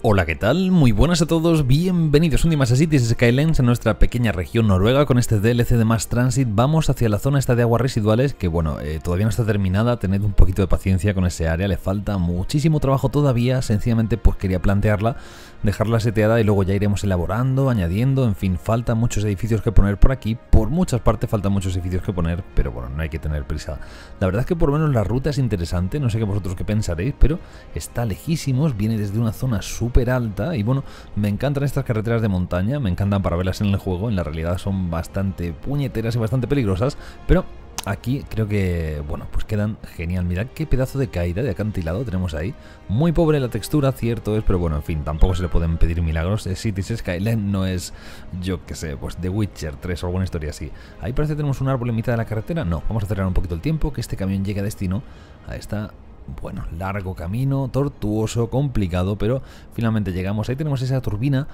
Hola, ¿qué tal? Muy buenas a todos, bienvenidos un día más a Cities Skylines en nuestra pequeña región noruega con este DLC de Mass Transit. Vamos hacia la zona esta de aguas residuales que, bueno, eh, todavía no está terminada, tened un poquito de paciencia con ese área, le falta muchísimo trabajo todavía, sencillamente pues quería plantearla, dejarla seteada y luego ya iremos elaborando, añadiendo, en fin, falta muchos edificios que poner por aquí, por muchas partes faltan muchos edificios que poner, pero bueno, no hay que tener prisa. La verdad es que por lo menos la ruta es interesante, no sé qué vosotros qué pensaréis, pero está lejísimos, viene desde una zona sur alta. Y bueno, me encantan estas carreteras de montaña, me encantan para verlas en el juego. En la realidad son bastante puñeteras y bastante peligrosas, pero aquí creo que, bueno, pues quedan genial. Mirad qué pedazo de caída de acantilado tenemos ahí. Muy pobre la textura, cierto es, pero bueno, en fin, tampoco se le pueden pedir milagros. Cities Skyline no es, yo que sé, pues The Witcher 3 o alguna historia así. Ahí parece que tenemos un árbol en mitad de la carretera. No, vamos a cerrar un poquito el tiempo, que este camión llegue a destino. a esta bueno, largo camino, tortuoso, complicado, pero finalmente llegamos. Ahí tenemos esa turbina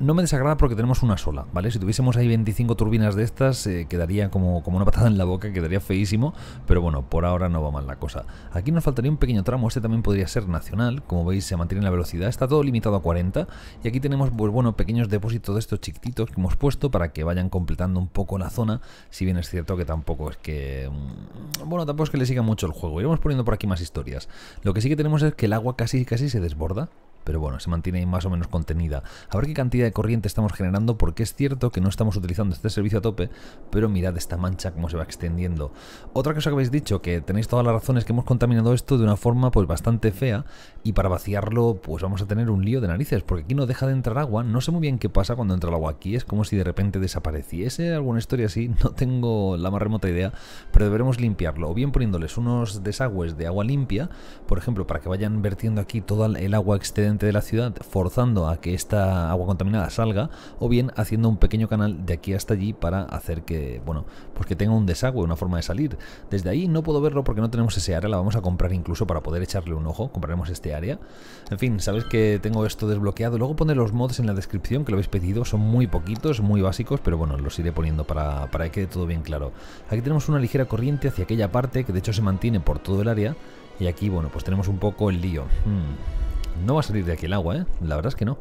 no me desagrada porque tenemos una sola, ¿vale? Si tuviésemos ahí 25 turbinas de estas, eh, quedaría como, como una patada en la boca, quedaría feísimo, pero bueno, por ahora no va mal la cosa. Aquí nos faltaría un pequeño tramo, este también podría ser nacional, como veis se mantiene la velocidad, está todo limitado a 40, y aquí tenemos, pues bueno, pequeños depósitos de estos chiquititos que hemos puesto para que vayan completando un poco la zona, si bien es cierto que tampoco es que... Mm, bueno, tampoco es que le siga mucho el juego, iremos poniendo por aquí más historias. Lo que sí que tenemos es que el agua casi casi se desborda, pero bueno, se mantiene más o menos contenida. A ver qué cantidad de corriente estamos generando, porque es cierto que no estamos utilizando este servicio a tope, pero mirad esta mancha cómo se va extendiendo. Otra cosa que habéis dicho, que tenéis todas las razones que hemos contaminado esto de una forma pues bastante fea, y para vaciarlo pues vamos a tener un lío de narices, porque aquí no deja de entrar agua, no sé muy bien qué pasa cuando entra el agua aquí, es como si de repente desapareciese alguna historia así, no tengo la más remota idea, pero deberemos limpiarlo, o bien poniéndoles unos desagües de agua limpia, por ejemplo, para que vayan vertiendo aquí toda el agua excedente de la ciudad forzando a que esta agua contaminada salga o bien haciendo un pequeño canal de aquí hasta allí para hacer que, bueno, pues que tenga un desagüe, una forma de salir. Desde ahí no puedo verlo porque no tenemos ese área, la vamos a comprar incluso para poder echarle un ojo, compraremos este área. En fin, sabéis que tengo esto desbloqueado, luego pone los mods en la descripción que lo habéis pedido, son muy poquitos, muy básicos, pero bueno, los iré poniendo para, que quede todo bien claro. Aquí tenemos una ligera corriente hacia aquella parte que de hecho se mantiene por todo el área y aquí, bueno, pues tenemos un poco el lío. Hmm. No va a salir de aquí el agua, ¿eh? La verdad es que no.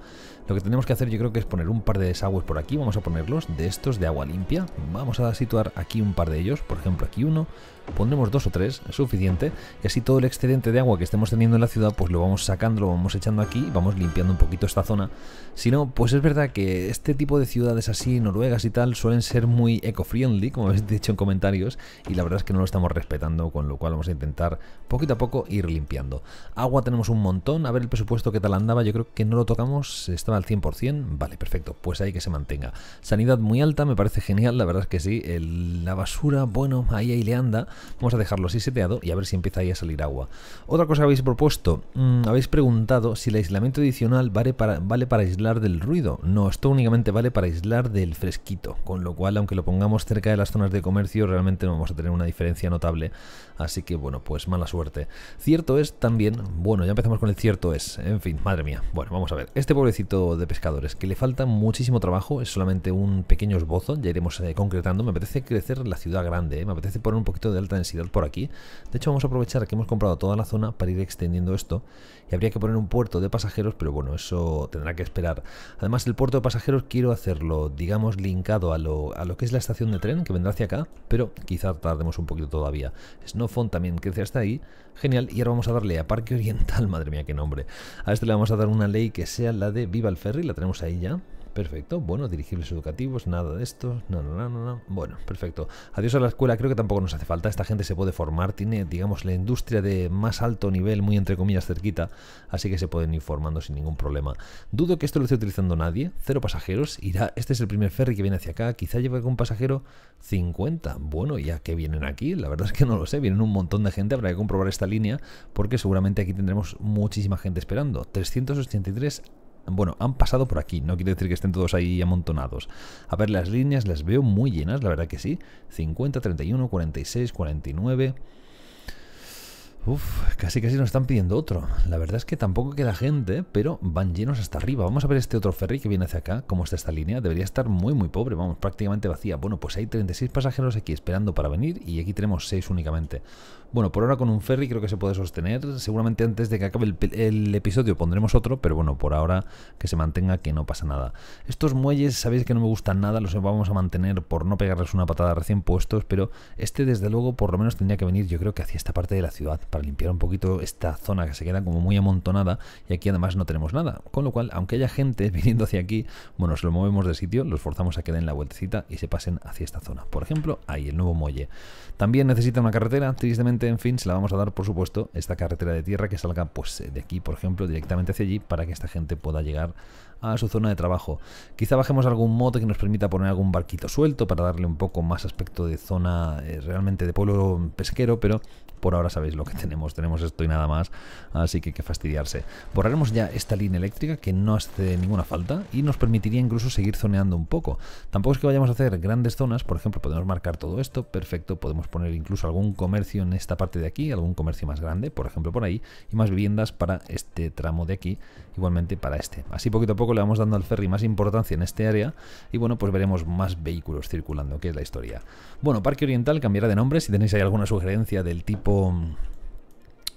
Lo que tenemos que hacer yo creo que es poner un par de desagües por aquí. Vamos a ponerlos de estos de agua limpia. Vamos a situar aquí un par de ellos. Por ejemplo, aquí uno pondremos dos o tres, es suficiente, y así todo el excedente de agua que estemos teniendo en la ciudad, pues lo vamos sacando, lo vamos echando aquí vamos limpiando un poquito esta zona. Si no, pues es verdad que este tipo de ciudades así, noruegas y tal, suelen ser muy eco-friendly, como habéis dicho en comentarios, y la verdad es que no lo estamos respetando, con lo cual vamos a intentar poquito a poco ir limpiando. Agua tenemos un montón, a ver el presupuesto que tal andaba, yo creo que no lo tocamos, estaba al 100%, vale, perfecto, pues ahí que se mantenga. Sanidad muy alta, me parece genial, la verdad es que sí, la basura, bueno, ahí ahí le anda, Vamos a dejarlo así seteado y a ver si empieza ahí a salir agua. Otra cosa que habéis propuesto, mm, habéis preguntado si el aislamiento adicional vale para, vale para aislar del ruido. No, esto únicamente vale para aislar del fresquito, con lo cual aunque lo pongamos cerca de las zonas de comercio realmente no vamos a tener una diferencia notable Así que bueno, pues mala suerte. Cierto es también, bueno, ya empezamos con el cierto es, en fin, madre mía. Bueno, vamos a ver, este pobrecito de pescadores que le falta muchísimo trabajo, es solamente un pequeño esbozo, ya iremos eh, concretando. Me apetece crecer la ciudad grande, eh, me apetece poner un poquito de alta densidad por aquí. De hecho, vamos a aprovechar que hemos comprado toda la zona para ir extendiendo esto y habría que poner un puerto de pasajeros, pero bueno, eso tendrá que esperar. Además, el puerto de pasajeros quiero hacerlo, digamos, linkado a lo, a lo que es la estación de tren que vendrá hacia acá, pero quizá tardemos un poquito todavía. Snowfont también crece hasta ahí, genial, y ahora vamos a darle a Parque Oriental, madre mía, qué nombre. A este le vamos a dar una ley que sea la de Viva el Ferry, la tenemos ahí ya. Perfecto. Bueno, dirigibles educativos, nada de esto. No, no, no, no, no. Bueno, perfecto. Adiós a la escuela, creo que tampoco nos hace falta. Esta gente se puede formar, tiene, digamos, la industria de más alto nivel, muy entre comillas, cerquita. Así que se pueden ir formando sin ningún problema. Dudo que esto lo esté utilizando nadie. Cero pasajeros. Irá. Este es el primer ferry que viene hacia acá. Quizá lleve algún pasajero 50. Bueno, ya qué vienen aquí, la verdad es que no lo sé. Vienen un montón de gente. Habrá que comprobar esta línea porque seguramente aquí tendremos muchísima gente esperando. 383 bueno, han pasado por aquí, no quiere decir que estén todos ahí amontonados. A ver, las líneas las veo muy llenas, la verdad que sí. 50, 31, 46, 49... Uf, casi casi nos están pidiendo otro. La verdad es que tampoco queda gente, pero van llenos hasta arriba. Vamos a ver este otro ferry que viene hacia acá, Como está esta línea. Debería estar muy muy pobre, vamos, prácticamente vacía. Bueno, pues hay 36 pasajeros aquí esperando para venir y aquí tenemos 6 únicamente. Bueno, por ahora con un ferry creo que se puede sostener. Seguramente antes de que acabe el, el episodio pondremos otro, pero bueno, por ahora que se mantenga que no pasa nada. Estos muelles sabéis que no me gustan nada, los vamos a mantener por no pegarles una patada recién puestos, pero este desde luego por lo menos tendría que venir yo creo que hacia esta parte de la ciudad, limpiar un poquito esta zona que se queda como muy amontonada y aquí además no tenemos nada. Con lo cual, aunque haya gente viniendo hacia aquí, bueno, se lo movemos de sitio, los forzamos a que den la vueltecita y se pasen hacia esta zona. Por ejemplo, ahí, el nuevo muelle. También necesita una carretera, tristemente, en fin, se la vamos a dar, por supuesto, esta carretera de tierra que salga pues eh, de aquí, por ejemplo, directamente hacia allí para que esta gente pueda llegar a su zona de trabajo. Quizá bajemos algún mote que nos permita poner algún barquito suelto para darle un poco más aspecto de zona eh, realmente de pueblo pesquero, pero por ahora sabéis lo que tenemos, tenemos esto y nada más, así que hay que fastidiarse. Borraremos ya esta línea eléctrica que no hace ninguna falta y nos permitiría incluso seguir zoneando un poco. Tampoco es que vayamos a hacer grandes zonas, por ejemplo, podemos marcar todo esto, perfecto, podemos poner incluso algún comercio en esta parte de aquí, algún comercio más grande, por ejemplo, por ahí, y más viviendas para este tramo de aquí, igualmente para este. Así poquito a poco le vamos dando al ferry más importancia en este área y bueno, pues veremos más vehículos circulando, que es la historia. Bueno, Parque Oriental cambiará de nombre, si tenéis ahí alguna sugerencia del tipo Mm,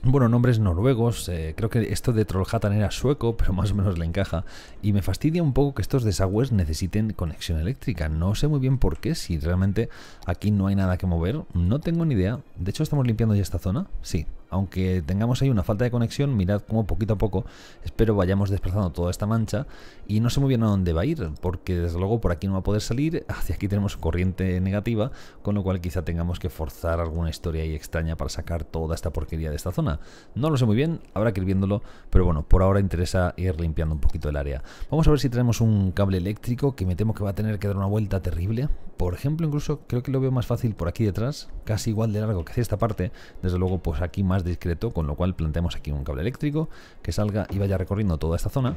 bueno, nombres noruegos, eh, creo que esto de Trollhattan era sueco, pero más o menos le encaja. Y me fastidia un poco que estos desagües necesiten conexión eléctrica. No sé muy bien por qué, si realmente aquí no hay nada que mover, no tengo ni idea. De hecho, ¿estamos limpiando ya esta zona? Sí, aunque tengamos ahí una falta de conexión, mirad cómo poquito a poco, espero vayamos desplazando toda esta mancha y no sé muy bien a dónde va a ir, porque desde luego por aquí no va a poder salir, hacia aquí tenemos corriente negativa, con lo cual quizá tengamos que forzar alguna historia ahí extraña para sacar toda esta porquería de esta zona. No lo sé muy bien, habrá que ir viéndolo, pero bueno, por ahora interesa ir limpiando un poquito el área. Vamos a ver si tenemos un cable eléctrico que me temo que va a tener que dar una vuelta terrible. Por ejemplo, incluso creo que lo veo más fácil por aquí detrás, casi igual de largo que hacia esta parte, desde luego pues aquí más discreto, con lo cual planteamos aquí un cable eléctrico que salga y vaya recorriendo toda esta zona.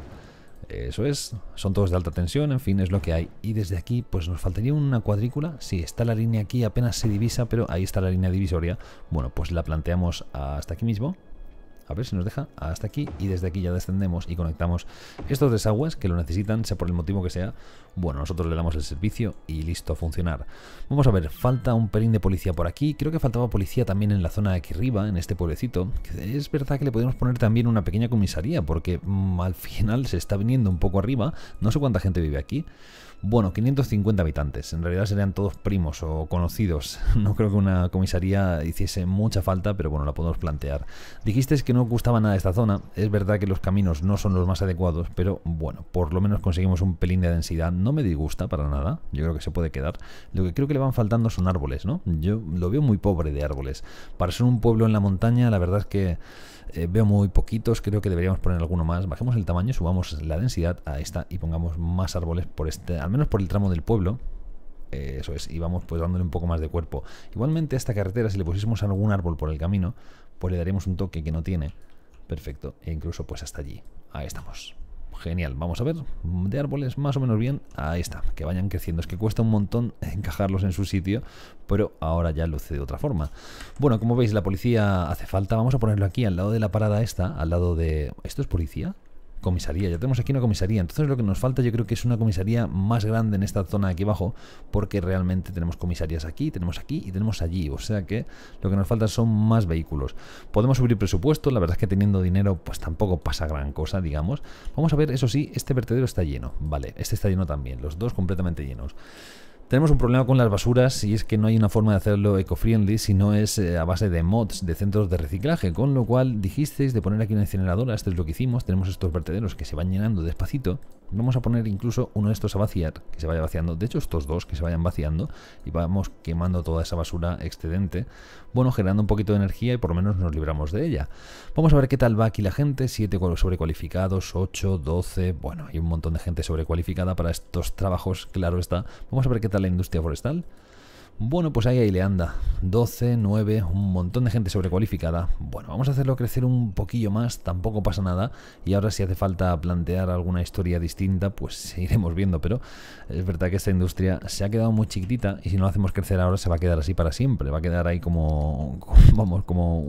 Eso es, son todos de alta tensión, en fin, es lo que hay. Y desde aquí, pues nos faltaría una cuadrícula. si está la línea aquí, apenas se divisa, pero ahí está la línea divisoria. Bueno, pues la planteamos hasta aquí mismo. A ver si nos deja hasta aquí y desde aquí ya descendemos y conectamos estos desagües que lo necesitan, sea por el motivo que sea. Bueno, nosotros le damos el servicio y listo a funcionar. Vamos a ver, falta un pelín de policía por aquí. Creo que faltaba policía también en la zona de aquí arriba, en este pueblecito. Es verdad que le podemos poner también una pequeña comisaría porque mm, al final se está viniendo un poco arriba. No sé cuánta gente vive aquí. Bueno, 550 habitantes. En realidad serían todos primos o conocidos. No creo que una comisaría hiciese mucha falta, pero bueno, la podemos plantear. Dijiste que no gustaba nada esta zona. Es verdad que los caminos no son los más adecuados, pero bueno, por lo menos conseguimos un pelín de densidad. No me disgusta para nada. Yo creo que se puede quedar. Lo que creo que le van faltando son árboles, ¿no? Yo lo veo muy pobre de árboles. Para ser un pueblo en la montaña, la verdad es que eh, veo muy poquitos, creo que deberíamos poner alguno más. Bajemos el tamaño, subamos la densidad a esta y pongamos más árboles por este, al menos por el tramo del pueblo. Eh, eso es, y vamos pues dándole un poco más de cuerpo. Igualmente a esta carretera, si le pusiésemos algún árbol por el camino, pues le daríamos un toque que no tiene. Perfecto, e incluso pues hasta allí. Ahí estamos. Genial, vamos a ver, de árboles más o menos bien, ahí está, que vayan creciendo. Es que cuesta un montón encajarlos en su sitio, pero ahora ya luce de otra forma. Bueno, como veis, la policía hace falta, vamos a ponerlo aquí, al lado de la parada esta, al lado de... ¿Esto es policía? comisaría. Ya tenemos aquí una comisaría. Entonces lo que nos falta yo creo que es una comisaría más grande en esta zona de aquí abajo. Porque realmente tenemos comisarías aquí, tenemos aquí y tenemos allí. O sea que lo que nos falta son más vehículos. Podemos subir presupuesto. La verdad es que teniendo dinero pues tampoco pasa gran cosa, digamos. Vamos a ver, eso sí, este vertedero está lleno. Vale, este está lleno también. Los dos completamente llenos. Tenemos un problema con las basuras y es que no hay una forma de hacerlo eco-friendly si no es eh, a base de mods de centros de reciclaje, con lo cual dijisteis de poner aquí una incineradora, esto es lo que hicimos, tenemos estos vertederos que se van llenando despacito Vamos a poner incluso uno de estos a vaciar, que se vaya vaciando. De hecho, estos dos que se vayan vaciando y vamos quemando toda esa basura excedente. Bueno, generando un poquito de energía y por lo menos nos libramos de ella. Vamos a ver qué tal va aquí la gente. 7 sobrecualificados, 8, 12. Bueno, hay un montón de gente sobrecualificada para estos trabajos, claro está. Vamos a ver qué tal la industria forestal. Bueno, pues ahí, ahí le anda. 12, 9, un montón de gente sobrecualificada. Bueno, vamos a hacerlo crecer un poquillo más, tampoco pasa nada. Y ahora si hace falta plantear alguna historia distinta, pues iremos viendo. Pero es verdad que esta industria se ha quedado muy chiquitita y si no la hacemos crecer ahora se va a quedar así para siempre. Va a quedar ahí como, como vamos, como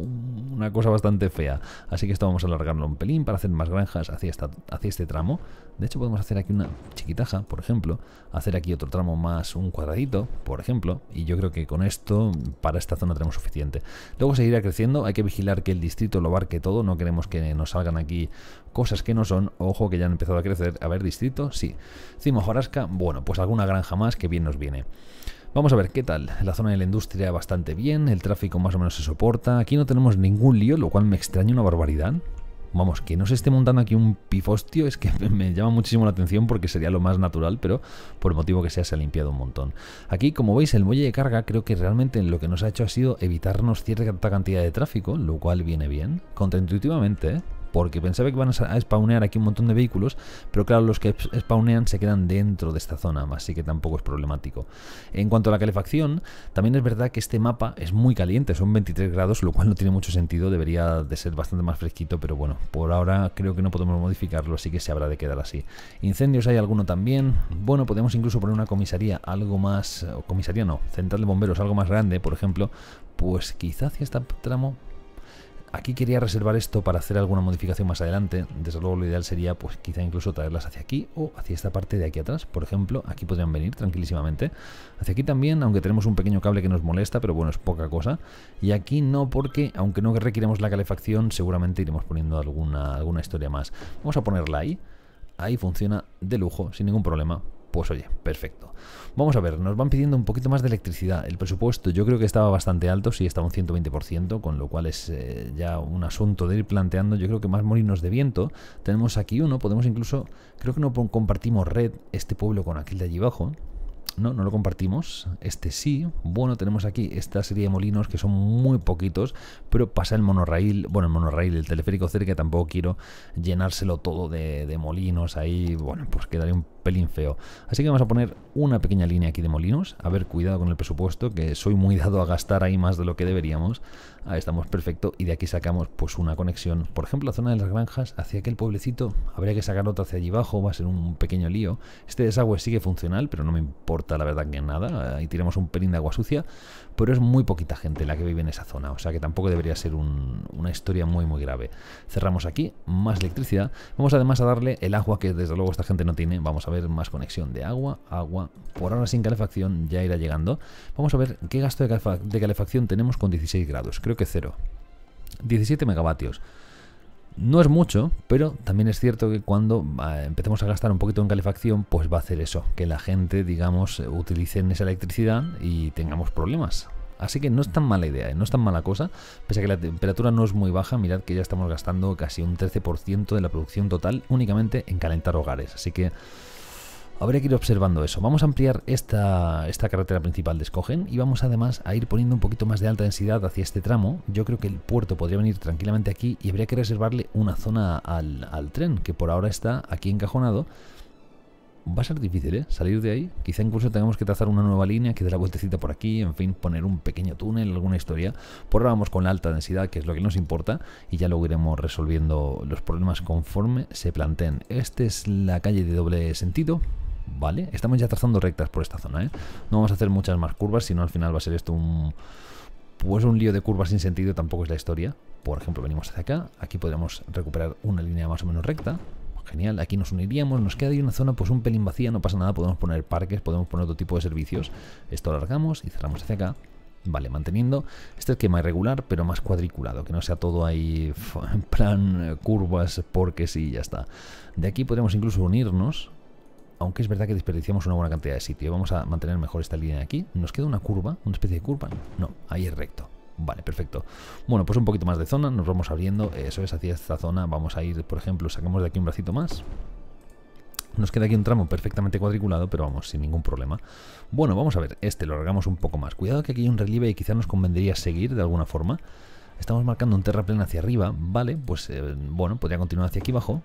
una cosa bastante fea. Así que esto vamos a alargarlo un pelín para hacer más granjas hacia, esta, este tramo. De hecho, podemos hacer aquí una chiquitaja, por ejemplo. Hacer aquí otro tramo más un cuadradito, por ejemplo. Y yo creo que con esto, para esta zona tenemos suficiente. Luego seguirá creciendo. Hay que vigilar que el distrito lo abarque todo. No queremos que nos salgan aquí cosas que no son. Ojo que ya han empezado a crecer. A ver, distrito, sí. Cimo Jorasca, bueno, pues alguna granja más que bien nos viene. Vamos a ver qué tal. La zona de la industria bastante bien, el tráfico más o menos se soporta. Aquí no tenemos ningún lío, lo cual me extraña una barbaridad. Vamos, que no se esté montando aquí un pifostio es que me llama muchísimo la atención porque sería lo más natural, pero por el motivo que sea se ha limpiado un montón. Aquí, como veis, el muelle de carga creo que realmente lo que nos ha hecho ha sido evitarnos cierta cantidad de tráfico, lo cual viene bien. Contraintuitivamente, porque pensaba que van a spawnear aquí un montón de vehículos, pero claro, los que spawnean se quedan dentro de esta zona, así que tampoco es problemático. En cuanto a la calefacción, también es verdad que este mapa es muy caliente, son 23 grados, lo cual no tiene mucho sentido, debería de ser bastante más fresquito, pero bueno, por ahora creo que no podemos modificarlo, así que se habrá de quedar así. Incendios hay alguno también, bueno, podemos incluso poner una comisaría algo más, comisaría no, central de bomberos algo más grande, por ejemplo, pues quizás hacia este tramo Aquí quería reservar esto para hacer alguna modificación más adelante. Desde luego lo ideal sería pues quizá incluso traerlas hacia aquí o hacia esta parte de aquí atrás. Por ejemplo, aquí podrían venir tranquilísimamente. Hacia aquí también, aunque tenemos un pequeño cable que nos molesta, pero bueno, es poca cosa. Y aquí no porque, aunque no requiremos la calefacción, seguramente iremos poniendo alguna, alguna historia más. Vamos a ponerla ahí. Ahí funciona de lujo, sin ningún problema. Pues oye, perfecto. Vamos a ver, nos van pidiendo un poquito más de electricidad. El presupuesto yo creo que estaba bastante alto, sí, estaba un 120%, con lo cual es eh, ya un asunto de ir planteando. Yo creo que más molinos de viento. Tenemos aquí uno, podemos incluso, creo que no compartimos red este pueblo con aquel de allí abajo. No, no lo compartimos. Este sí. Bueno, tenemos aquí esta serie de molinos que son muy poquitos, pero pasa el monorraíl, bueno, el monorraíl, el teleférico cerca, tampoco quiero llenárselo todo de, molinos ahí. Bueno, pues quedaría un pelín feo. Así que vamos a poner una pequeña línea aquí de molinos. A ver, cuidado con el presupuesto, que soy muy dado a gastar ahí más de lo que deberíamos. Ahí estamos perfecto. Y de aquí sacamos pues una conexión. Por ejemplo, la zona de las granjas hacia aquel pueblecito. Habría que sacar otra hacia allí abajo. Va a ser un pequeño lío. Este desagüe sigue funcional, pero no me importa la verdad que nada, ahí tiramos un pelín de agua sucia, pero es muy poquita gente la que vive en esa zona, o sea que tampoco debería ser una historia muy muy grave. Cerramos aquí, más electricidad, vamos además a darle el agua que desde luego esta gente no tiene, vamos a ver más conexión de agua, agua, por ahora sin calefacción ya irá llegando, vamos a ver qué gasto de, de calefacción tenemos con 16 grados, creo que cero, 17 megavatios. No es mucho, pero también es cierto que cuando ah, empecemos a gastar un poquito en calefacción, pues va a hacer eso, que la gente, digamos, utilice esa electricidad y tengamos problemas. Así que no es tan mala idea, ¿eh? no es tan mala cosa, pese a que la temperatura no es muy baja, mirad que ya estamos gastando casi un 13% de la producción total únicamente en calentar hogares. Así que Habría que ir observando eso. Vamos a ampliar esta, esta carretera principal de Escogen y vamos además a ir poniendo un poquito más de alta densidad hacia este tramo. Yo creo que el puerto podría venir tranquilamente aquí y habría que reservarle una zona al, al tren, que por ahora está aquí encajonado. Va a ser difícil, ¿eh? Salir de ahí. Quizá incluso tengamos que trazar una nueva línea, que dé la vueltecita por aquí, en fin, poner un pequeño túnel, alguna historia. Por ahora vamos con la alta densidad, que es lo que nos importa, y ya luego iremos resolviendo los problemas conforme se planteen. Esta es la calle de doble sentido, ¿vale? Estamos ya trazando rectas por esta zona, ¿eh? No vamos a hacer muchas más curvas, sino al final va a ser esto un... Pues un lío de curvas sin sentido tampoco es la historia. Por ejemplo, venimos hacia acá, aquí podremos recuperar una línea más o menos recta. Genial, aquí nos uniríamos, nos queda ahí una zona pues un pelín vacía, no pasa nada, podemos poner parques, podemos poner otro tipo de servicios. Esto alargamos y cerramos hacia acá. Vale, manteniendo este esquema irregular, pero más cuadriculado, que no sea todo ahí en plan eh, curvas, porque sí, ya está. De aquí podemos incluso unirnos aunque es verdad que desperdiciamos una buena cantidad de sitio. Vamos a mantener mejor esta línea aquí. ¿Nos queda una curva? ¿Una especie de curva? No, ahí es recto. Vale, perfecto. Bueno, pues un poquito más de zona, nos vamos abriendo, eso es, hacia esta zona vamos a ir, por ejemplo, sacamos de aquí un bracito más. Nos queda aquí un tramo perfectamente cuadriculado, pero vamos, sin ningún problema. Bueno, vamos a ver, este lo alargamos un poco más. Cuidado que aquí hay un relieve y quizás nos convendría seguir de alguna forma. Estamos marcando un terraplén hacia arriba, vale, pues eh, bueno, podría pues continuar hacia aquí abajo,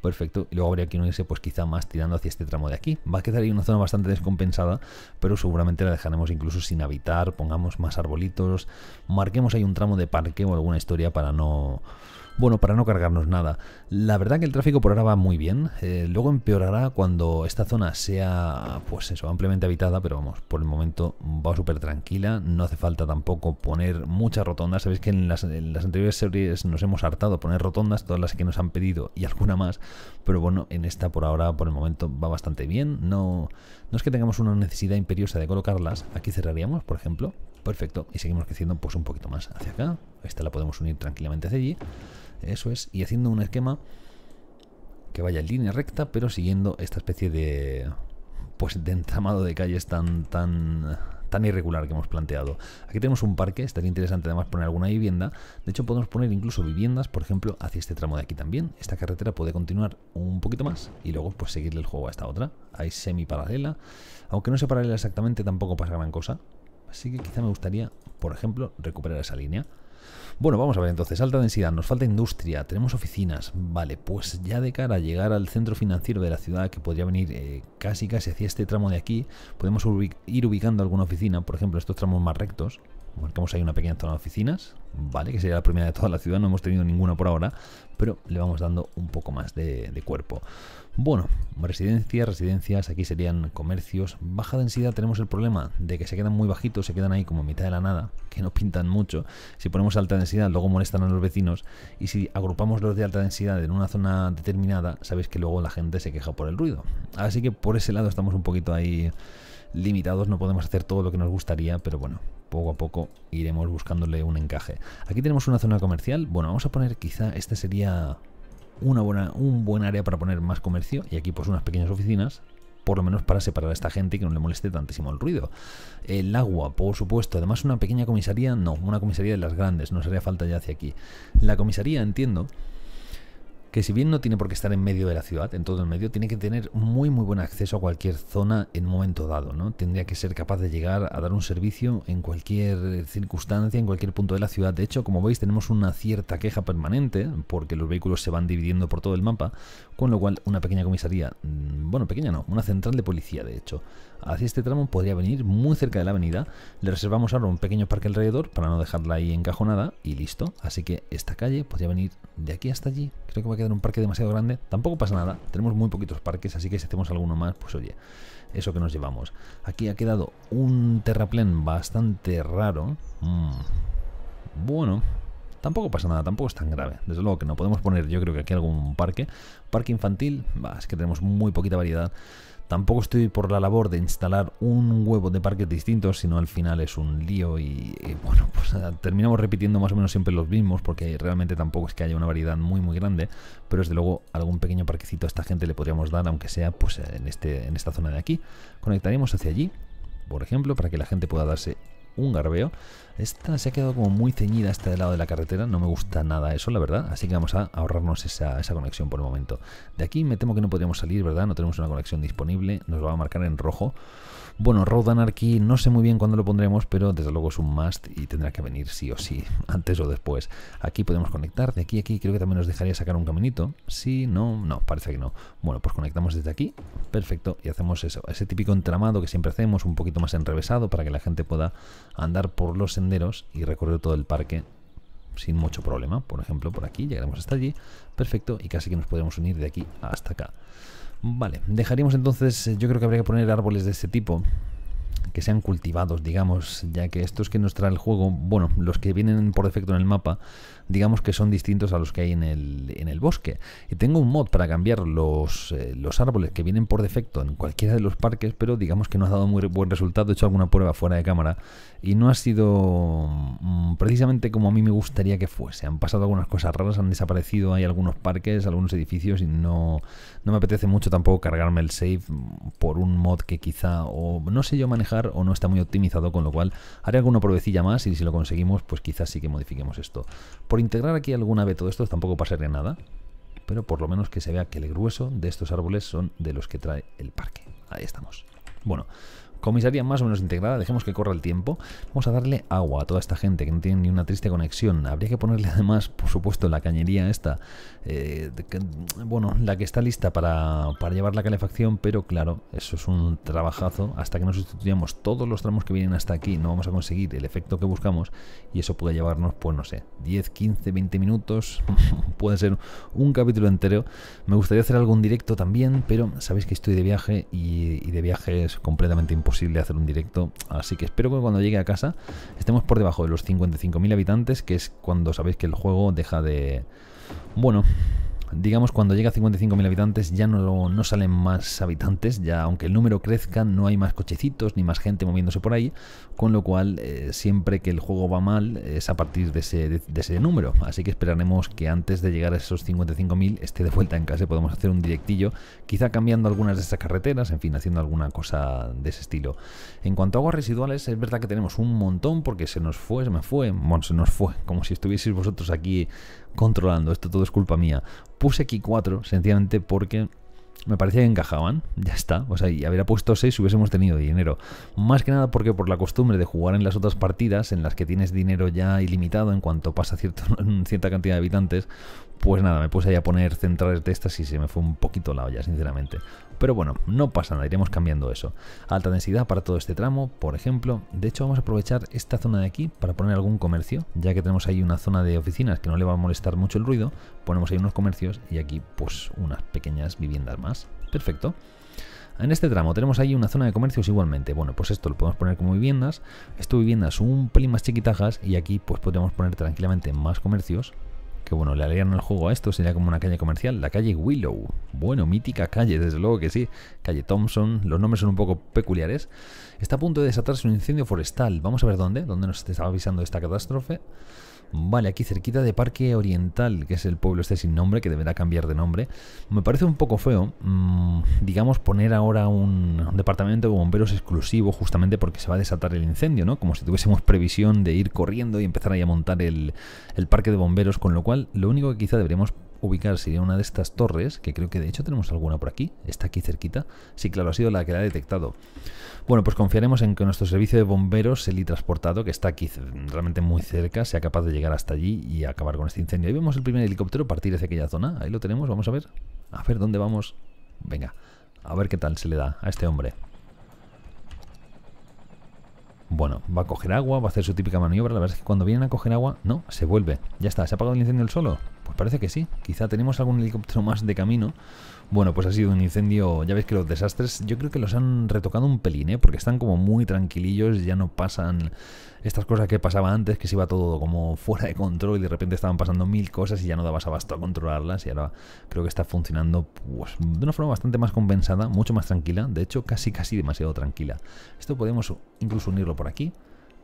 Perfecto. Y luego habría que unirse pues quizá más tirando hacia este tramo de aquí. Va a quedar ahí una zona bastante descompensada, pero seguramente la dejaremos incluso sin habitar, pongamos más arbolitos, marquemos ahí un tramo de parque o alguna historia para no bueno, para no cargarnos nada. La verdad que el tráfico por ahora va muy bien. Eh, luego empeorará cuando esta zona sea, pues eso, ampliamente habitada, pero vamos, por el momento va súper tranquila. No hace falta tampoco poner muchas rotondas. Sabéis que en las, anteriores series nos hemos hartado poner rotondas, todas las que nos han pedido y alguna más. Pero bueno, en esta por ahora, por el momento, va bastante bien. No, no es que tengamos una necesidad imperiosa de colocarlas. Aquí cerraríamos, por ejemplo. Perfecto. Y seguimos creciendo pues un poquito más hacia acá. Esta la podemos unir tranquilamente hacia allí eso es, y haciendo un esquema que vaya en línea recta, pero siguiendo esta especie de pues de entramado de calles tan tan tan irregular que hemos planteado. Aquí tenemos un parque, estaría interesante además poner alguna vivienda. De hecho, podemos poner incluso viviendas, por ejemplo, hacia este tramo de aquí también. Esta carretera puede continuar un poquito más y luego pues seguirle el juego a esta otra. Hay semi paralela, aunque no sea paralela exactamente, tampoco pasa gran cosa. Así que quizá me gustaría, por ejemplo, recuperar esa línea. Bueno, vamos a ver entonces, alta densidad, nos falta industria, tenemos oficinas, vale, pues ya de cara a llegar al centro financiero de la ciudad, que podría venir eh, casi casi hacia este tramo de aquí, podemos ir ubicando alguna oficina, por ejemplo, estos tramos más rectos, Marcamos ahí una pequeña zona de oficinas, ¿vale? Que sería la primera de toda la ciudad, no hemos tenido ninguna por ahora, pero le vamos dando un poco más de, cuerpo. Bueno, residencias, residencias, aquí serían comercios. Baja densidad tenemos el problema de que se quedan muy bajitos, se quedan ahí como mitad de la nada, que no pintan mucho. Si ponemos alta densidad, luego molestan a los vecinos. Y si agrupamos los de alta densidad en una zona determinada, sabéis que luego la gente se queja por el ruido. Así que por ese lado estamos un poquito ahí limitados, no podemos hacer todo lo que nos gustaría, pero bueno, poco a poco iremos buscándole un encaje. Aquí tenemos una zona comercial. Bueno, vamos a poner quizá, este sería una buena, un buen área para poner más comercio y aquí pues unas pequeñas oficinas por lo menos para separar a esta gente y que no le moleste tantísimo el ruido. El agua, por supuesto, además una pequeña comisaría, no, una comisaría de las grandes, No haría falta ya hacia aquí. La comisaría, entiendo, que si bien no tiene por qué estar en medio de la ciudad, en todo el medio, tiene que tener muy muy buen acceso a cualquier zona en un momento dado, ¿no? Tendría que ser capaz de llegar a dar un servicio en cualquier circunstancia, en cualquier punto de la ciudad. De hecho, como veis, tenemos una cierta queja permanente porque los vehículos se van dividiendo por todo el mapa, con lo cual una pequeña comisaría, mm, bueno, pequeña no, una central de policía, de hecho, Hacia este tramo podría venir muy cerca de la avenida. Le reservamos ahora un pequeño parque alrededor para no dejarla ahí encajonada y listo. Así que esta calle podría venir de aquí hasta allí. Creo que va a quedar un parque demasiado grande. Tampoco pasa nada. Tenemos muy poquitos parques, así que si hacemos alguno más, pues oye, eso que nos llevamos. Aquí ha quedado un terraplén bastante raro. Mm. Bueno, tampoco pasa nada, tampoco es tan grave. Desde luego que no podemos poner, yo creo que aquí algún parque. Parque infantil, bah, es que tenemos muy poquita variedad. Tampoco estoy por la labor de instalar un huevo de parques distintos, sino al final es un lío y, bueno, pues ah, terminamos repitiendo más o menos siempre los mismos porque realmente tampoco es que haya una variedad muy muy grande, pero desde luego algún pequeño parquecito a esta gente le podríamos dar, aunque sea pues en, este, en esta zona de aquí. Conectaremos hacia allí, por ejemplo, para que la gente pueda darse un garbeo. Esta se ha quedado como muy ceñida el este lado de la carretera, no me gusta nada eso, la verdad, así que vamos a ahorrarnos esa, esa, conexión por el momento. De aquí me temo que no podríamos salir, ¿verdad? No tenemos una conexión disponible, nos va a marcar en rojo. Bueno, Road Anarchy, no sé muy bien cuándo lo pondremos, pero desde luego es un must y tendrá que venir sí o sí, antes o después. Aquí podemos conectar, de aquí a aquí creo que también nos dejaría sacar un caminito. Sí, no, no, parece que no. Bueno, pues conectamos desde aquí, perfecto, y hacemos eso, ese típico entramado que siempre hacemos, un poquito más enrevesado para que la gente pueda andar por los senderos y recorrer todo el parque sin mucho problema. Por ejemplo, por aquí llegaremos hasta allí. Perfecto. Y casi que nos podemos unir de aquí hasta acá. Vale, dejaríamos entonces, eh, yo creo que habría que poner árboles de este tipo, sean cultivados, digamos, ya que estos que nos trae el juego, bueno, los que vienen por defecto en el mapa, digamos que son distintos a los que hay en el, en el bosque. Y tengo un mod para cambiar los, eh, los árboles que vienen por defecto en cualquiera de los parques, pero digamos que no ha dado muy buen resultado, he hecho alguna prueba fuera de cámara y no ha sido mm, precisamente como a mí me gustaría que fuese. Han pasado algunas cosas raras, han desaparecido, hay algunos parques, algunos edificios y no, no me apetece mucho tampoco cargarme el save por un mod que quizá o no sé yo manejar o no está muy optimizado, con lo cual haré alguna provecilla más y si lo conseguimos, pues quizás sí que modifiquemos esto. Por integrar aquí alguna vez todo esto tampoco pasaría nada, pero por lo menos que se vea que el grueso de estos árboles son de los que trae el parque. Ahí estamos. Bueno, comisaría más o menos integrada, dejemos que corra el tiempo. Vamos a darle agua a toda esta gente que no tiene ni una triste conexión. Habría que ponerle además, por supuesto, la cañería esta, eh, bueno, la que está lista para, llevar la calefacción, pero claro, eso es un trabajazo. Hasta que no sustituyamos todos los tramos que vienen hasta aquí, no vamos a conseguir el efecto que buscamos y eso puede llevarnos, pues no sé, 10, 15, 20 minutos, puede ser un capítulo entero. Me gustaría hacer algún directo también, pero sabéis que estoy de viaje y, y de viaje es completamente imposible hacer un directo. Así que espero que cuando llegue a casa estemos por debajo de los 55.000 habitantes, que es cuando sabéis que el juego deja de... Bueno, Digamos, cuando llega a 55.000 habitantes ya no, salen más habitantes, ya aunque el número crezca no hay más cochecitos ni más gente moviéndose por ahí, con lo cual eh, siempre que el juego va mal es a partir de ese, número. Así que esperaremos que antes de llegar a esos 55.000 esté de vuelta en casa y podemos hacer un directillo, quizá cambiando algunas de esas carreteras, en fin, haciendo alguna cosa de ese estilo. En cuanto a aguas residuales, es verdad que tenemos un montón porque se nos fue, se me fue, bueno, se nos fue, como si estuvieseis vosotros aquí controlando, esto todo es culpa mía puse aquí 4, sencillamente porque me parecía que encajaban, ya está. O sea, y habría puesto 6 si hubiésemos tenido dinero. Más que nada porque por la costumbre de jugar en las otras partidas, en las que tienes dinero ya ilimitado en cuanto pasa cierta cantidad de habitantes, pues nada, me puse ahí a poner centrales de estas y se me fue un poquito la olla, sinceramente. Pero bueno, no pasa nada, iremos cambiando eso. Alta densidad para todo este tramo, por ejemplo. De hecho, vamos a aprovechar esta zona de aquí para poner algún comercio, ya que tenemos ahí una zona de oficinas que no le va a molestar mucho el ruido. Ponemos ahí unos comercios y aquí pues unas pequeñas viviendas más. Perfecto. En este tramo tenemos ahí una zona de comercios igualmente. Bueno, pues esto lo podemos poner como viviendas. Esto viviendas un pelín más chiquitajas y aquí pues podríamos poner tranquilamente más comercios que bueno, le harían el juego a esto, sería como una calle comercial, la calle Willow. Bueno, mítica calle, desde luego que sí. Calle Thompson, los nombres son un poco peculiares. Está a punto de desatarse un incendio forestal. Vamos a ver dónde, dónde nos estaba avisando esta catástrofe. Vale, aquí cerquita de Parque Oriental, que es el pueblo este sin nombre, que deberá cambiar de nombre. Me parece un poco feo, mm, digamos, poner ahora un departamento de bomberos exclusivo justamente porque se va a desatar el incendio, ¿no? Como si tuviésemos previsión de ir corriendo y empezar ahí a montar el, el parque de bomberos, con lo cual lo único que quizá deberíamos ubicar sería una de estas torres, que creo que de hecho tenemos alguna por aquí, está aquí cerquita. Sí, claro, ha sido la que la ha detectado. Bueno, pues confiaremos en que nuestro servicio de bomberos el transportado, que está aquí realmente muy cerca, sea capaz de llegar hasta allí y acabar con este incendio. Ahí vemos el primer helicóptero partir desde aquella zona, ahí lo tenemos, vamos a ver. A ver, ¿dónde vamos? Venga, a ver qué tal se le da a este hombre. Bueno, va a coger agua, va a hacer su típica maniobra. La verdad es que cuando vienen a coger agua, no, se vuelve. Ya está, se ha apagado el incendio el solo. Pues parece que sí. Quizá tenemos algún helicóptero más de camino. Bueno, pues ha sido un incendio. Ya veis que los desastres yo creo que los han retocado un pelín, ¿eh? Porque están como muy tranquilillos, ya no pasan estas cosas que pasaba antes, que se iba todo como fuera de control y de repente estaban pasando mil cosas y ya no dabas abasto a controlarlas y ahora creo que está funcionando pues, de una forma bastante más compensada, mucho más tranquila, de hecho casi casi demasiado tranquila. Esto podemos incluso unirlo por aquí.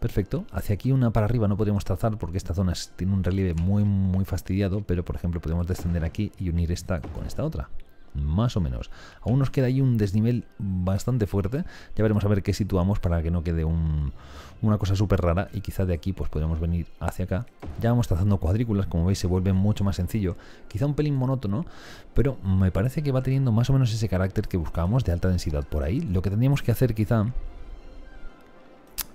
Perfecto. Hacia aquí una para arriba no podríamos trazar porque esta zona tiene un relieve muy, muy fastidiado, pero por ejemplo podemos descender aquí y unir esta con esta otra. Más o menos. Aún nos queda ahí un desnivel bastante fuerte. Ya veremos a ver qué situamos para que no quede una cosa súper rara y quizá de aquí pues podemos venir hacia acá. Ya vamos trazando cuadrículas, como veis se vuelve mucho más sencillo, quizá un pelín monótono, pero me parece que va teniendo más o menos ese carácter que buscábamos de alta densidad por ahí. Lo que tendríamos que hacer quizá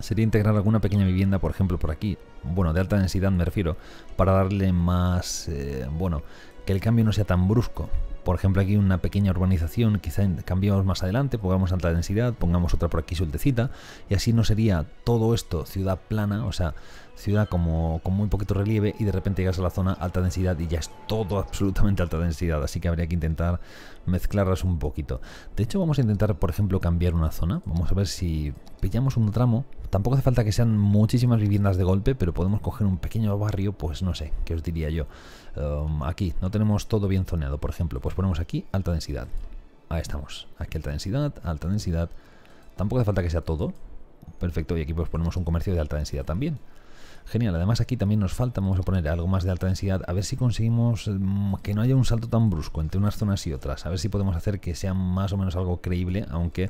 sería integrar alguna pequeña vivienda, por ejemplo, por aquí, bueno, de alta densidad me refiero, para darle más, eh, bueno, que el cambio no sea tan brusco. Por ejemplo, aquí una pequeña urbanización, quizá cambiamos más adelante, pongamos alta densidad, pongamos otra por aquí sueltecita, y así no sería todo esto ciudad plana, o sea, ciudad como, con muy poquito relieve y de repente llegas a la zona alta densidad y ya es todo absolutamente alta densidad, así que habría que intentar mezclarlas un poquito. De hecho vamos a intentar, por ejemplo, cambiar una zona, vamos a ver si pillamos un tramo, tampoco hace falta que sean muchísimas viviendas de golpe, pero podemos coger un pequeño barrio, pues no sé, qué os diría yo. Um, aquí, no tenemos todo bien zoneado, por ejemplo, pues ponemos aquí alta densidad. Ahí estamos, aquí alta densidad, alta densidad. Tampoco hace falta que sea todo, perfecto. Y aquí pues ponemos un comercio de alta densidad también. Genial, además aquí también nos falta, vamos a poner algo más de alta densidad, a ver si conseguimos mm, que no haya un salto tan brusco entre unas zonas y otras, a ver si podemos hacer que sea más o menos algo creíble, aunque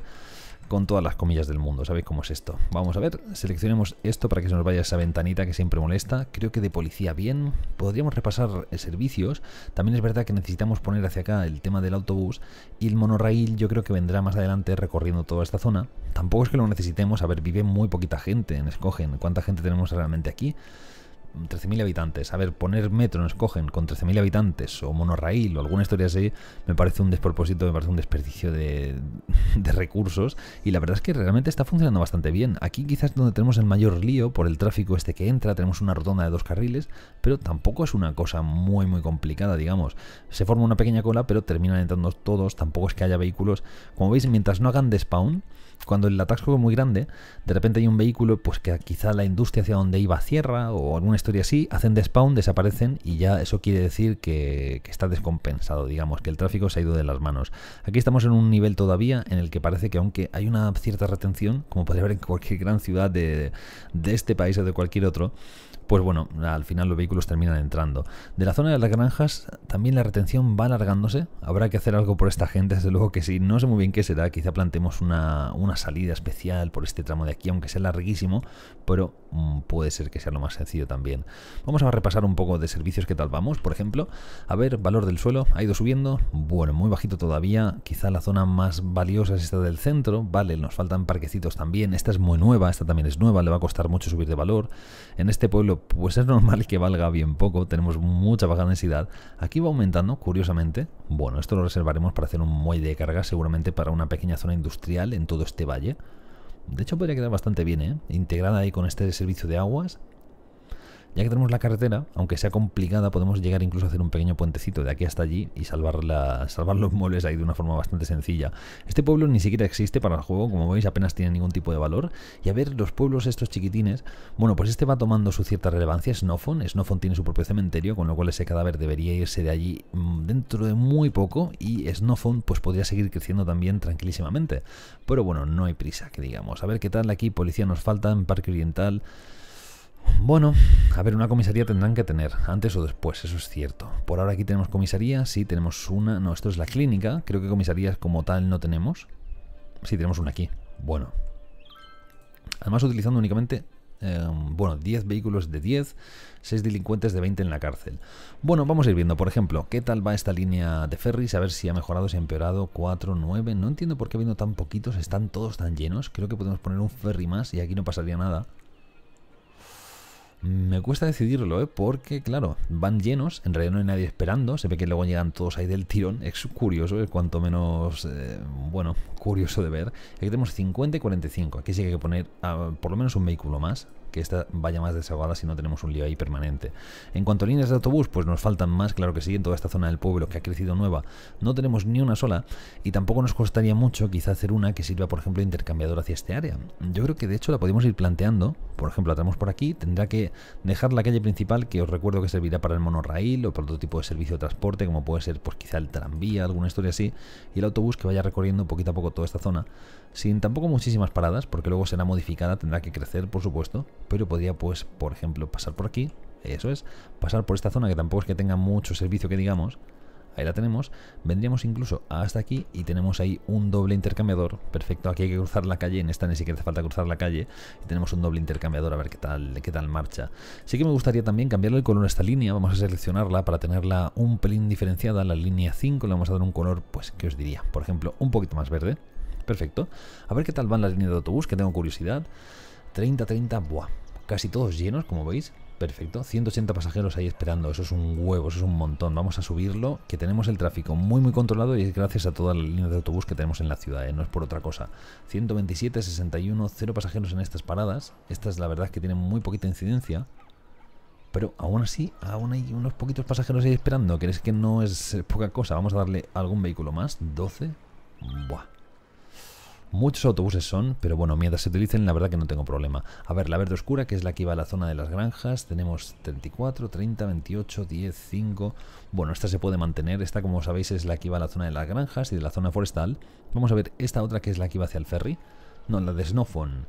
con todas las comillas del mundo. ¿Sabéis cómo es esto? Vamos a ver, seleccionemos esto para que se nos vaya esa ventanita que siempre molesta. Creo que de policía bien. Podríamos repasar eh, servicios. También es verdad que necesitamos poner hacia acá el tema del autobús y el monorail. yo creo que vendrá más adelante recorriendo toda esta zona. Tampoco es que lo necesitemos. A ver, vive muy poquita gente en Escogen. ¿Cuánta gente tenemos realmente aquí? 13.000 habitantes. A ver, poner metro en Escogen con 13.000 habitantes o monorraíl o alguna historia así me parece un despropósito, me parece un desperdicio de, recursos. Y la verdad es que realmente está funcionando bastante bien. Aquí quizás donde tenemos el mayor lío por el tráfico este que entra, tenemos una rotonda de dos carriles, pero tampoco es una cosa muy muy complicada, digamos. Se forma una pequeña cola, pero terminan entrando todos, tampoco es que haya vehículos. Como veis, mientras no hagan despawn, cuando el atasco es muy grande, de repente hay un vehículo, pues que quizá la industria hacia donde iba cierra o alguna historia así, hacen despawn, desaparecen y ya eso quiere decir que, está descompensado, digamos, que el tráfico se ha ido de las manos. Aquí estamos en un nivel todavía en el que parece que aunque hay una cierta retención, como podría haber en cualquier gran ciudad de este país o de cualquier otro, pues bueno, al final los vehículos terminan entrando. De la zona de las granjas también la retención va alargándose, habrá que hacer algo por esta gente, desde luego que sí, no sé muy bien qué será, quizá plantemos una, salida especial por este tramo de aquí, aunque sea larguísimo, pero mm, puede ser que sea lo más sencillo también. Vamos a repasar un poco de servicios, que tal vamos, por ejemplo, a ver, valor del suelo, ha ido subiendo, bueno, muy bajito todavía, quizá la zona más valiosa es esta del centro, vale, nos faltan parquecitos también, esta es muy nueva, esta también es nueva, le va a costar mucho subir de valor, en este pueblo pues es normal que valga bien poco, tenemos mucha baja densidad. Aquí va aumentando, curiosamente. Bueno, esto lo reservaremos para hacer un muelle de carga, seguramente para una pequeña zona industrial en todo este valle. De hecho, podría quedar bastante bien, ¿eh? Integrada ahí con este servicio de aguas ya que tenemos la carretera, aunque sea complicada, podemos llegar incluso a hacer un pequeño puentecito de aquí hasta allí y salvar, salvar los moles ahí de una forma bastante sencilla. Este pueblo ni siquiera existe para el juego, como veis apenas tiene ningún tipo de valor. Y a ver, los pueblos estos chiquitines, bueno, pues este va tomando su cierta relevancia, Snowfon. Snowfon tiene su propio cementerio, con lo cual ese cadáver debería irse de allí mm, dentro de muy poco y Snowfon pues podría seguir creciendo también tranquilísimamente. Pero bueno, no hay prisa, que digamos. A ver qué tal aquí, policía nos falta en Parque Oriental. Bueno, a ver, una comisaría tendrán que tener, antes o después, eso es cierto. Por ahora aquí tenemos comisaría, sí, tenemos una... No, esto es la clínica, creo que comisarías como tal no tenemos. Sí, tenemos una aquí, bueno. Además utilizando únicamente, em, bueno, 10 vehículos de 10, 6 delincuentes de 20 en la cárcel. Bueno, vamos a ir viendo, por ejemplo, qué tal va esta línea de ferries, a ver si ha mejorado, si ha empeorado, 4, 9... No entiendo por qué ha tan poquitos, están todos tan llenos. Creo que podemos poner un ferry más y aquí no pasaría nada. Me cuesta decidirlo, ¿eh? porque claro, van llenos, en realidad no hay nadie esperando, se ve que luego llegan todos ahí del tirón, es curioso, ¿eh? cuanto menos, eh, bueno, curioso de ver. Aquí tenemos 50 y 45, aquí sí que hay que poner ah, por lo menos un vehículo más que esta vaya más desahogada si no tenemos un lío ahí permanente. En cuanto a líneas de autobús, pues nos faltan más, claro que sí, en toda esta zona del pueblo que ha crecido nueva, no tenemos ni una sola y tampoco nos costaría mucho quizá hacer una que sirva, por ejemplo, de intercambiador hacia este área. Yo creo que de hecho la podemos ir planteando, por ejemplo, la tenemos por aquí, tendrá que dejar la calle principal que os recuerdo que servirá para el monorraíl o para otro tipo de servicio de transporte, como puede ser pues quizá el tranvía, alguna historia así, y el autobús que vaya recorriendo poquito a poco toda esta zona sin tampoco muchísimas paradas, porque luego será modificada, tendrá que crecer, por supuesto, pero podría, pues, por ejemplo, pasar por aquí, eso es, pasar por esta zona que tampoco es que tenga mucho servicio que digamos, ahí la tenemos, vendríamos incluso hasta aquí y tenemos ahí un doble intercambiador, perfecto, aquí hay que cruzar la calle, en esta ni siquiera hace falta cruzar la calle, y tenemos un doble intercambiador a ver qué tal, qué tal marcha. Sí que me gustaría también cambiarle el color a esta línea, vamos a seleccionarla para tenerla un pelín diferenciada, la línea 5 le vamos a dar un color, pues, ¿qué os diría? Por ejemplo, un poquito más verde, Perfecto. A ver qué tal van las líneas de autobús, que tengo curiosidad. 30, 30, buah. Casi todos llenos, como veis. Perfecto. 180 pasajeros ahí esperando. Eso es un huevo, eso es un montón. Vamos a subirlo, que tenemos el tráfico muy, muy controlado y es gracias a todas las líneas de autobús que tenemos en la ciudad, ¿eh? no es por otra cosa. 127, 61, 0 pasajeros en estas paradas. Esta es la verdad, que tienen muy poquita incidencia. Pero aún así, aún hay unos poquitos pasajeros ahí esperando. es que no es poca cosa? Vamos a darle algún vehículo más. 12. Buah. Muchos autobuses son, pero bueno, mientras se utilicen, la verdad que no tengo problema. A ver, la verde oscura, que es la que iba a la zona de las granjas, tenemos 34, 30, 28, 10, 5. Bueno, esta se puede mantener. Esta, como sabéis, es la que iba a la zona de las granjas y de la zona forestal. Vamos a ver esta otra, que es la que iba hacia el ferry. No, la de Snowphone.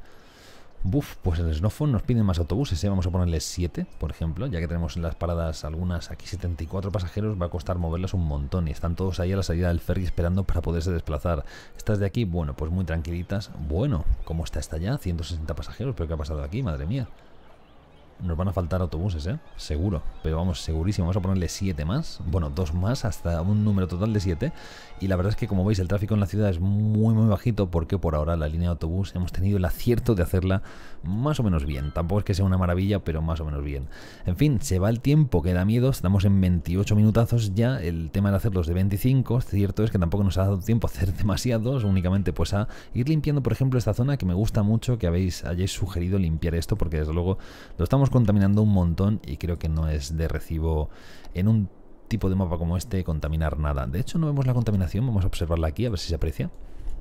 Buf, pues el Snowphone nos piden más autobuses, ¿eh? vamos a ponerle 7, por ejemplo, ya que tenemos en las paradas algunas aquí 74 pasajeros, va a costar moverlas un montón y están todos ahí a la salida del ferry esperando para poderse desplazar. Estas de aquí, bueno, pues muy tranquilitas. Bueno, ¿cómo está esta ya? 160 pasajeros, pero ¿qué ha pasado aquí? Madre mía. Nos van a faltar autobuses, ¿eh? Seguro, pero vamos, segurísimo. Vamos a ponerle 7 más, bueno, dos más, hasta un número total de 7. Y la verdad es que, como veis, el tráfico en la ciudad es muy, muy bajito porque por ahora la línea de autobús hemos tenido el acierto de hacerla más o menos bien. Tampoco es que sea una maravilla, pero más o menos bien. En fin, se va el tiempo, que da miedo. Estamos en 28 minutazos ya. El tema de hacerlos de 25, cierto es que tampoco nos ha dado tiempo a hacer demasiados, únicamente pues a ir limpiando, por ejemplo, esta zona que me gusta mucho, que habéis, hayáis sugerido limpiar esto, porque desde luego lo estamos contaminando un montón y creo que no es de recibo en un tipo de mapa como este contaminar nada. De hecho no vemos la contaminación, vamos a observarla aquí a ver si se aprecia.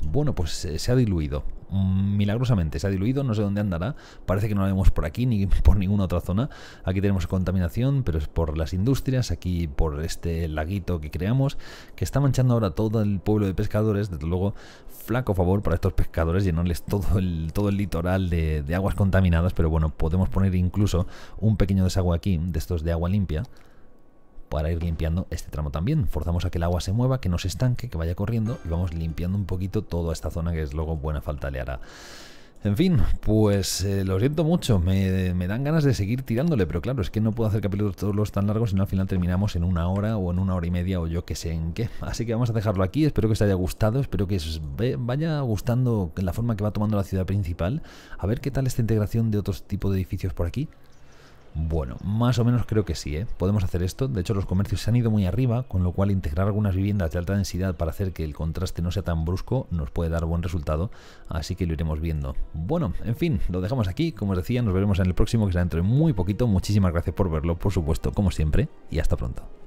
Bueno, pues eh, se ha diluido, Mm, milagrosamente se ha diluido, no sé dónde andará, parece que no la vemos por aquí ni por ninguna otra zona. Aquí tenemos contaminación, pero es por las industrias, aquí por este laguito que creamos, que está manchando ahora todo el pueblo de pescadores, desde luego flaco favor para estos pescadores llenarles todo el, todo el litoral de, de aguas contaminadas, pero bueno, podemos poner incluso un pequeño desagüe aquí, de estos de agua limpia, para ir limpiando este tramo también. Forzamos a que el agua se mueva, que no se estanque, que vaya corriendo y vamos limpiando un poquito toda esta zona que es luego buena falta le hará. En fin, pues eh, lo siento mucho, me, dan ganas de seguir tirándole, pero claro, es que no puedo hacer capítulos todos los tan largos, sino al final terminamos en una hora o en una hora y media o yo que sé en qué. Así que vamos a dejarlo aquí, espero que os haya gustado, espero que os vaya gustando la forma que va tomando la ciudad principal, a ver qué tal esta integración de otros tipos de edificios por aquí. Bueno, más o menos creo que sí, ¿eh? podemos hacer esto. De hecho, los comercios se han ido muy arriba, con lo cual integrar algunas viviendas de alta densidad para hacer que el contraste no sea tan brusco nos puede dar buen resultado, así que lo iremos viendo. Bueno, en fin, lo dejamos aquí. Como os decía, nos veremos en el próximo que será dentro de muy poquito. Muchísimas gracias por verlo, por supuesto, como siempre, y hasta pronto.